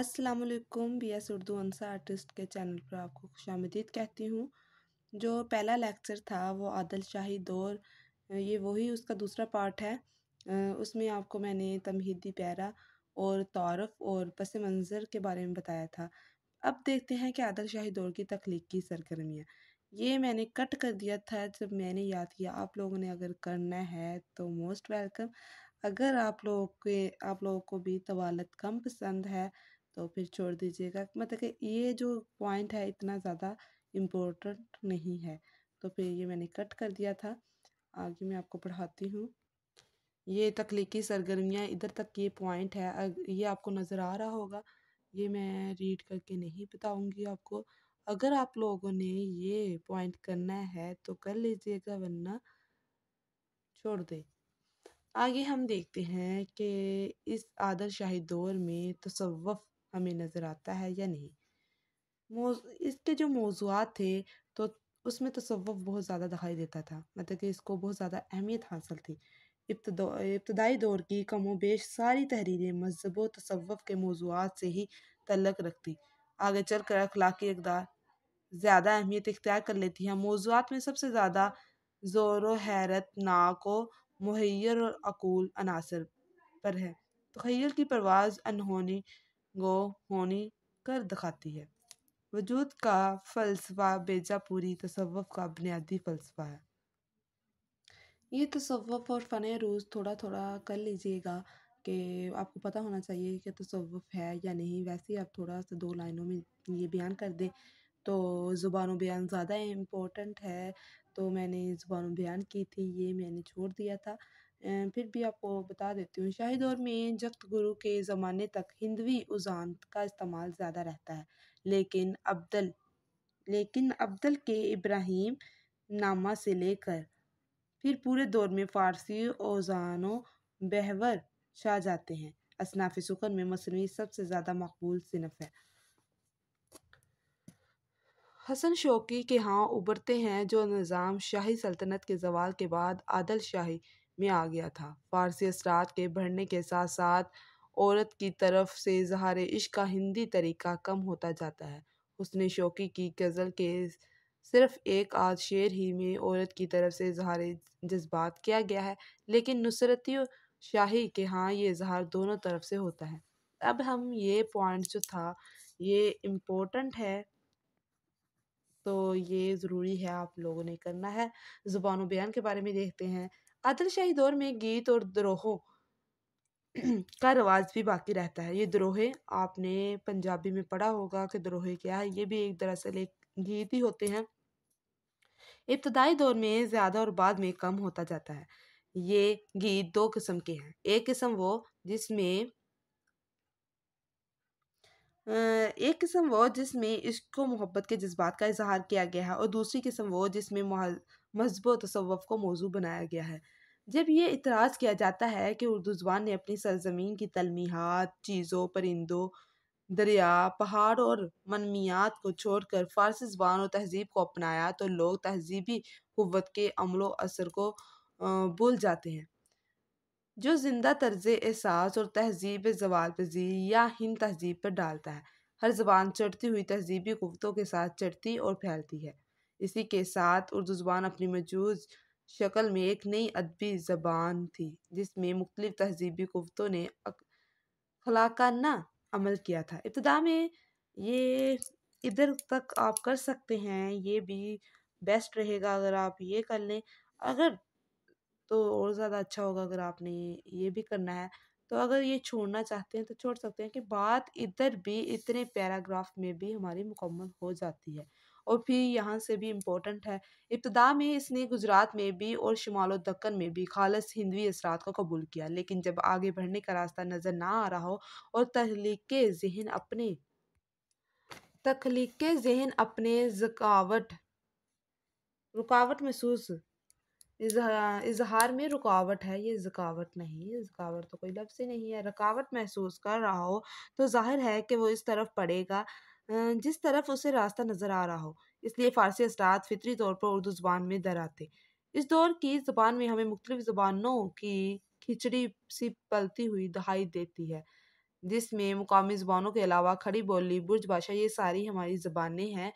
अस्सलाम B S Urdu Ansa artist के channel पर आपको खुश आमदीद कहती हूँ जो पहला लेक्चर था वो आदल शाही दौर ये वही उसका दूसरा पार्ट है उसमें आपको मैंने तमहीदी प्यारा और तारफ़ और पस मंज़र के बारे में बताया था अब देखते हैं कि आदल शाही दौर की तख्लीकी सरगर्मियाँ ये मैंने कट कर दिया था जब मैंने याद किया आप लोगों ने अगर करना है तो मोस्ट वेलकम अगर आप लोगों के आप लोगों को भी तवालत कम पसंद है तो फिर छोड़ दीजिएगा मतलब कि ये जो पॉइंट है इतना ज़्यादा इम्पोर्टेंट नहीं है तो फिर ये मैंने कट कर दिया था आगे मैं आपको पढ़ाती हूँ ये तकलीकी सरगर्मियाँ इधर तक ये पॉइंट है ये आपको नज़र आ रहा होगा ये मैं रीड करके नहीं बताऊँगी आपको अगर आप लोगों ने ये पॉइंट करना है तो कर लीजिएगा वरना छोड़ दें आगे हम देखते हैं कि इस शाही दौर में तसवफ़ हमें नज़र आता है या नहीं इसके जो मौजूद थे तो उसमें तसव्वुफ बहुत ज़्यादा दिखाई देता था मतलब कि इसको बहुत ज़्यादा अहमियत हासिल थी इब्तदाई दौर की कमो बेश सारी तहरीरें मजहब व तसव्वुफ के मौजूद से ही तलक रखती आगे चल कर अखलाकी इकदार ज़्यादा अहमियत इख्तियार कर लेती हैं मौजूद में सबसे ज़्यादा ज़ोर व हैरत नाक व मुहैर और अकूल अनासर पर है तखैल तो की परवाज़ अनहोनी गो होनी कर दिखाती है वजूद का फलसफा बेजापूरी तसव्वुफ़ का बुनियादी फ़लसफ़ा है ये तसव्वुफ़ और फ़न रूज थोड़ा थोड़ा कर लीजिएगा कि आपको पता होना चाहिए कि तसव्वुफ़ है या नहीं वैसे ही आप थोड़ा सा दो लाइनों में ये बयान कर दें तो ज़ुबान बयान ज़्यादा इम्पोर्टेंट है तो मैंने ज़ुबान बयान की थी ये मैंने छोड़ दिया था फिर भी आपको बता देती हूँ शाही दौर में जगत गुरु के ज़माने तक हिंदवी उजान का इस्तेमाल ज़्यादा रहता है लेकिन अब्दल लेकिन अब्दल के इब्राहिम नामा से लेकर फिर पूरे दौर में फ़ारसी ओजानों बहवर छा जाते हैं असनाफ सुखन में मसनवी सबसे ज़्यादा मकबूल सिनफ है हसन शौकी के हाँ उभरते हैं जो निज़ाम शाही सल्तनत के जवाल के बाद आदल शाही में आ गया था फ़ारसी असरात के बढ़ने के साथ साथ औरत की तरफ से इजहार इश्क का हिंदी तरीका कम होता जाता है उसने शौकी की गज़ल के सिर्फ एक आध शेर ही में औरत की तरफ से इजहार जज्बात किया गया है लेकिन नुसरती शाही के हाँ ये इजहार दोनों तरफ से होता है अब हम ये पॉइंट जो था ये इम्पोर्टेंट है तो ये ज़रूरी है आप लोगों ने करना है ज़ुबान बयान के बारे में देखते हैं आदिलशाही दौर में गीत और द्रोहों का रवाज भी बाकी रहता है ये द्रोहे आपने पंजाबी में पढ़ा होगा कि द्रोहे क्या है ये भी एक दरअसल एक गीत ही होते हैं इब्तदाई दौर में ज़्यादा और बाद में कम होता जाता है ये गीत दो किस्म के हैं एक किस्म वो जिसमें एक किस्म वो जिसमें इश्क मोहब्बत के जज्बात का इजहार किया गया है और दूसरी किस्म वो जिसमें मजहब तसवफ़ को मौजू बनाया गया है जब ये इतराज़ किया जाता है कि उर्दू ज़ुबान ने अपनी सरजमीन की तलमीहत चीज़ों परिंदों दरिया पहाड़ और मनमियात को छोड़कर फ़ारसी ज़बान और तहजीब को अपनाया तो लोग तहजीबी क़वत के अमलो असर को भूल जाते हैं जो ज़िंदा तर्ज एहसास और तहजीब जवाल पजीर या हिंद तहजीब पर डालता है हर जबान चढ़ती हुई तहजीबी क़वतों के साथ चढ़ती और फैलती है इसी के साथ उर्दू ज़ुबान अपनी मौजूद शक्ल में एक नई अदबी ज़बान थी जिसमें मुख्तलिफ तहजीबी कुतों ने खलाकाना अमल किया था इब्तदा में ये इधर तक आप कर सकते हैं ये भी बेस्ट रहेगा अगर आप ये कर लें अगर तो और ज़्यादा अच्छा होगा अगर आपने ये भी करना है तो अगर ये छोड़ना चाहते हैं तो छोड़ सकते हैं कि बात इधर भी इतने पैराग्राफ में भी हमारी मुकम्मल हो जाती है और फिर यहाँ से भी इम्पोर्टेंट है इब्तदा में इसने गुजरात में भी और शिमाल दक्कन में भी खालस हिंदवी असरात को कबूल किया लेकिन जब आगे बढ़ने का रास्ता नज़र ना आ रहा हो और तहलीक जहन अपने तखलीक जहन अपने जकावट रुकावट महसूस इजहार में रुकावट है ये जकावट नहीं ये जकावट तो कोई लफ्ज़ ही नहीं है रुकावट महसूस कर रहा हो तो जाहिर है कि वो इस तरफ पड़ेगा जिस तरफ उसे रास्ता नज़र आ रहा हो इसलिए फ़ारसी असरात फितरी तौर पर उर्दू ज़बान में दर आते इस दौर की ज़बान में हमें मुख्तलिफ़ ज़बानों की खिचड़ी सी पलती हुई दहाई देती है जिसमें मुकामी ज़बानों के अलावा खड़ी बोली बुर्ज भाषा ये सारी हमारी जबान हैं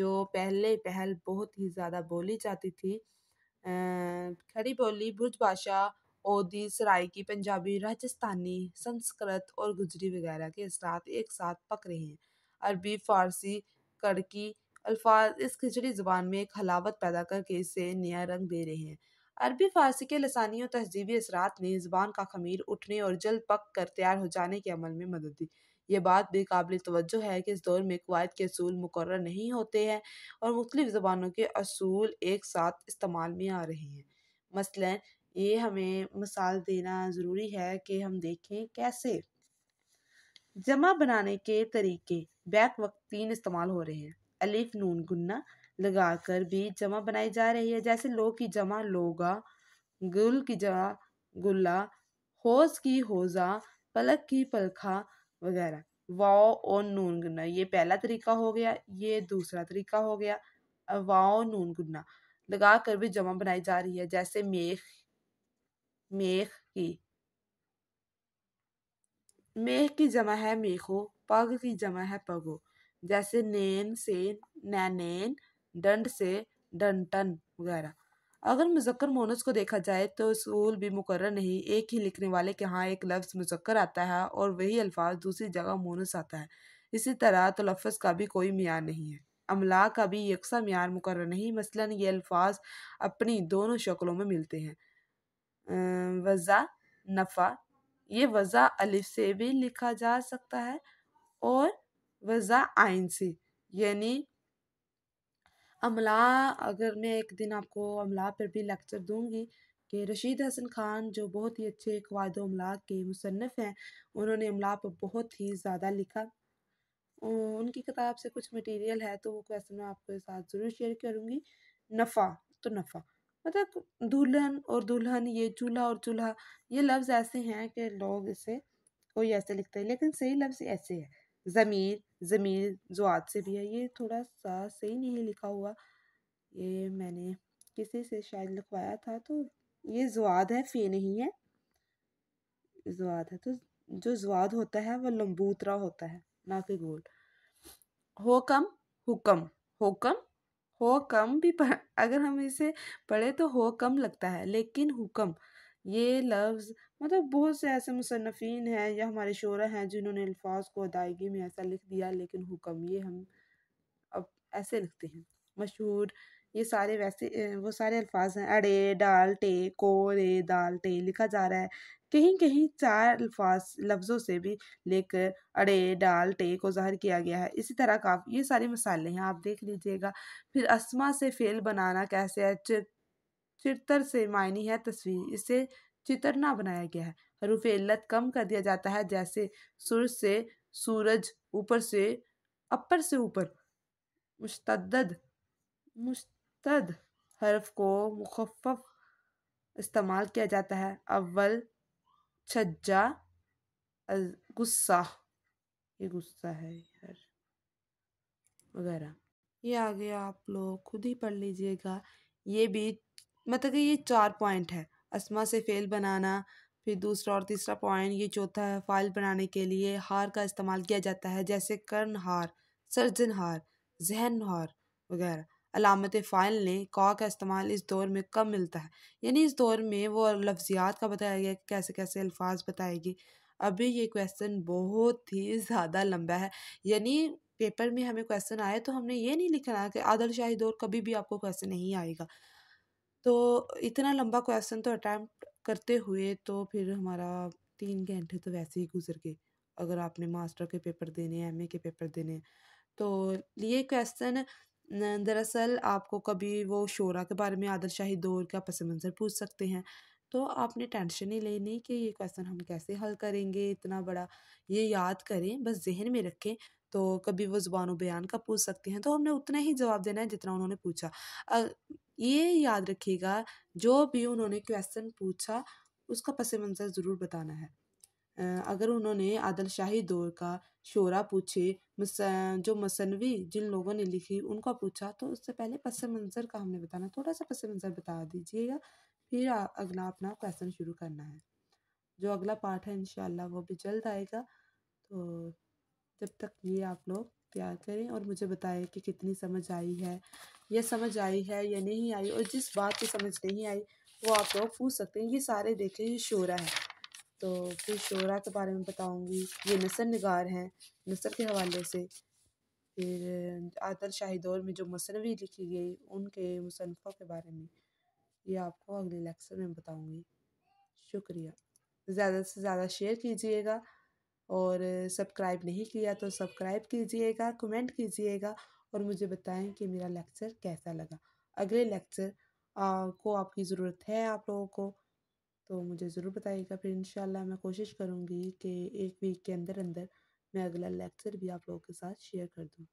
जो पहले पहल बहुत ही ज़्यादा बोली जाती थी खड़ी बोली बुर्ज भाषा ओदी सरायकी पंजाबी राजस्थानी संस्कृत और गुजरी वगैरह के असरात एक साथ पक रहे हैं अरबी फ़ारसी कड़की अल्फाज इस खिचड़ी ज़ुबान में एक हलावत पैदा करके इसे नया रंग दे रहे हैं अरबी फ़ारसी के लसानी और तहजीबी असरात ने ज़ुबान का खमीर उठने और जल्द पक कर तैयार हो जाने के अमल में मदद दी ये बात बेकाबिल तवज्जो है कि इस दौर में कवायद के असूल मुकर नहीं होते हैं और मुख्तलिफ़ ज़बानों के असूल एक साथ इस्तेमाल में आ रहे हैं मसलन ये हमें मिसाल देना ज़रूरी है कि हम देखें कैसे जमा बनाने के तरीके बैक वक्त तीन इस्तेमाल हो रहे हैं अलिफ नून गुन्ना लगाकर भी जमा बनाई जा रही है जैसे लो की जमा लोगा गुल की जमा गुल्ला होज की होजा पलक की पलखा वगैरह वाओ और नून गुन्ना ये पहला तरीका हो गया ये दूसरा तरीका हो गया वाओ नून गुन्ना लगा कर भी जमा बनाई जा रही है जैसे मेख मेख की मेह की जमा है मेखो पग की जमा है पगो जैसे नैन से नैनैन डंड से डंटन वगैरह अगर मुजक्र मोनस को देखा जाए तो सूल भी मुकर नहीं एक ही लिखने वाले के यहाँ एक लफ्ज़ मुजक्र आता है और वही अल्फाज दूसरी जगह मोनस आता है इसी तरह लफ्ज़ का भी कोई मैार नहीं है अमला का भी यकसा मैार मुकर नहीं मसलन ये अल्फाज अपनी दोनों शक्लों में मिलते हैं वज़ा नफ़ा ये वज़ा अलिफ से भी लिखा जा सकता है और वज़ा आइन से यानी अमला अगर मैं एक दिन आपको अमला पर भी लेक्चर दूंगी कि रशीद हसन खान जो बहुत ही अच्छे कवाद अमला के मुसनफ़ हैं उन्होंने अमला पर बहुत ही ज़्यादा लिखा उनकी किताब से कुछ मटेरियल है तो वो क्वेश्चन मैं आपके साथ ज़रूर शेयर करूँगी नफ़ा तो नफ़ा मतलब दुल्हन और दुल्हन ये चूल्हा और चूल्हा ये लफ्ज़ ऐसे हैं कि लोग इसे कोई ऐसे लिखते हैं लेकिन सही लफ्ज़ ऐसे है ज़मीर ज़मीर जुआत से भी है ये थोड़ा सा सही नहीं लिखा हुआ ये मैंने किसी से शायद लिखवाया था तो ये जुआद है फे नहीं है जुआद है तो जो जुआद होता है वह लम्बूतरा होता है ना कि गोल हो कम हुक्म हो कम भी पढ़ अगर हम इसे पढ़े तो हो कम लगता है लेकिन हुक्म ये लफ्ज़ मतलब बहुत से ऐसे मुसनफ़िन हैं या हमारे शोरा हैं जिन्होंने अल्फाज को अदायगी में ऐसा लिख दिया लेकिन हुक्म ये हम अब ऐसे लिखते हैं मशहूर ये सारे वैसे वो सारे अल्फाज हैं अड़े डाल टे को रे टे लिखा जा रहा है कहीं कहीं चार अल्फाज लफ्ज़ों से भी लेकर अड़े डाल टे को ज़ाहिर किया गया है इसी तरह का ये सारे मसाले हैं आप देख लीजिएगा फिर असमा से फेल बनाना कैसे है चिर से मायनी है तस्वीर इसे चितरना बनाया गया है हरूफ इल्लत कम कर दिया जाता है जैसे सुर से सूरज ऊपर से अपर से ऊपर मुस्तद मुस्तद हर्फ को मुखफ इस्तेमाल किया जाता है अव्वल छज्जा गुस्सा ये गुस्सा है यार वगैरह ये आ गया आप लोग खुद ही पढ़ लीजिएगा ये भी मतलब कि ये चार पॉइंट है असमा से फेल बनाना फिर दूसरा और तीसरा पॉइंट ये चौथा है फाइल बनाने के लिए हार का इस्तेमाल किया जाता है जैसे हार सर्जन हार जहन हार वगैरह अलामत फ़ाइल ने का का इस्तेमाल इस दौर में कम मिलता है यानी इस दौर में वो लफ्ज़ियात का बताया गया कैसे कैसे अल्फाज बताएगी अभी ये क्वेश्चन बहुत ही ज़्यादा लंबा है यानी पेपर में हमें क्वेश्चन आए तो हमने ये नहीं लिखना कि शाही दौर कभी भी आपको क्वेश्चन नहीं आएगा तो इतना लंबा क्वेश्चन तो अटैम्प्ट करते हुए तो फिर हमारा तीन घंटे तो वैसे ही गुजर गए अगर आपने मास्टर के पेपर देने हैं एम के पेपर देने हैं तो ये क्वेश्चन दरअसल आपको कभी वो शोरा के बारे में आदर शाही दौर का पस मंज़र पूछ सकते हैं तो आपने टेंशन ही लेनी कि ये क्वेश्चन हम कैसे हल करेंगे इतना बड़ा ये याद करें बस जहन में रखें तो कभी वो ज़ुबान बयान का पूछ सकते हैं तो हमने उतना ही जवाब देना है जितना उन्होंने पूछा ये याद रखिएगा जो भी उन्होंने क्वेश्चन पूछा उसका पस मंज़र ज़रूर बताना है अगर उन्होंने आदल शाही दौर का शोरा पूछे जो मसनवी जिन लोगों ने लिखी उनका पूछा तो उससे पहले पस मंज़र का हमने बताना थोड़ा सा पस मंज़र बता दीजिएगा फिर अगला अपना क्वेश्चन शुरू करना है जो अगला पार्ट है इन वो भी जल्द आएगा तो जब तक ये आप लोग तैयार करें और मुझे बताएं कि कितनी समझ आई है या समझ आई है या नहीं आई और जिस बात की समझ नहीं आई वो आप लोग पूछ सकते हैं ये सारे देखें ये शोरा है तो फिर शोरा के बारे में बताऊँगी ये नसर नगार हैं नसर के हवाले से फिर आदल शाही दौर में जो मसनवी लिखी गई उनके मुसनफ़ों के बारे में ये आपको अगले लेक्चर में बताऊँगी शुक्रिया ज़्यादा से ज़्यादा शेयर कीजिएगा और सब्सक्राइब नहीं किया तो सब्सक्राइब कीजिएगा कमेंट कीजिएगा और मुझे बताएं कि मेरा लेक्चर कैसा लगा अगले लेक्चर को आपकी ज़रूरत है आप लोगों को तो मुझे ज़रूर बताइएगा फिर इन मैं कोशिश करूँगी कि एक वीक के अंदर अंदर मैं अगला लेक्चर भी आप लोगों के साथ शेयर कर दूँ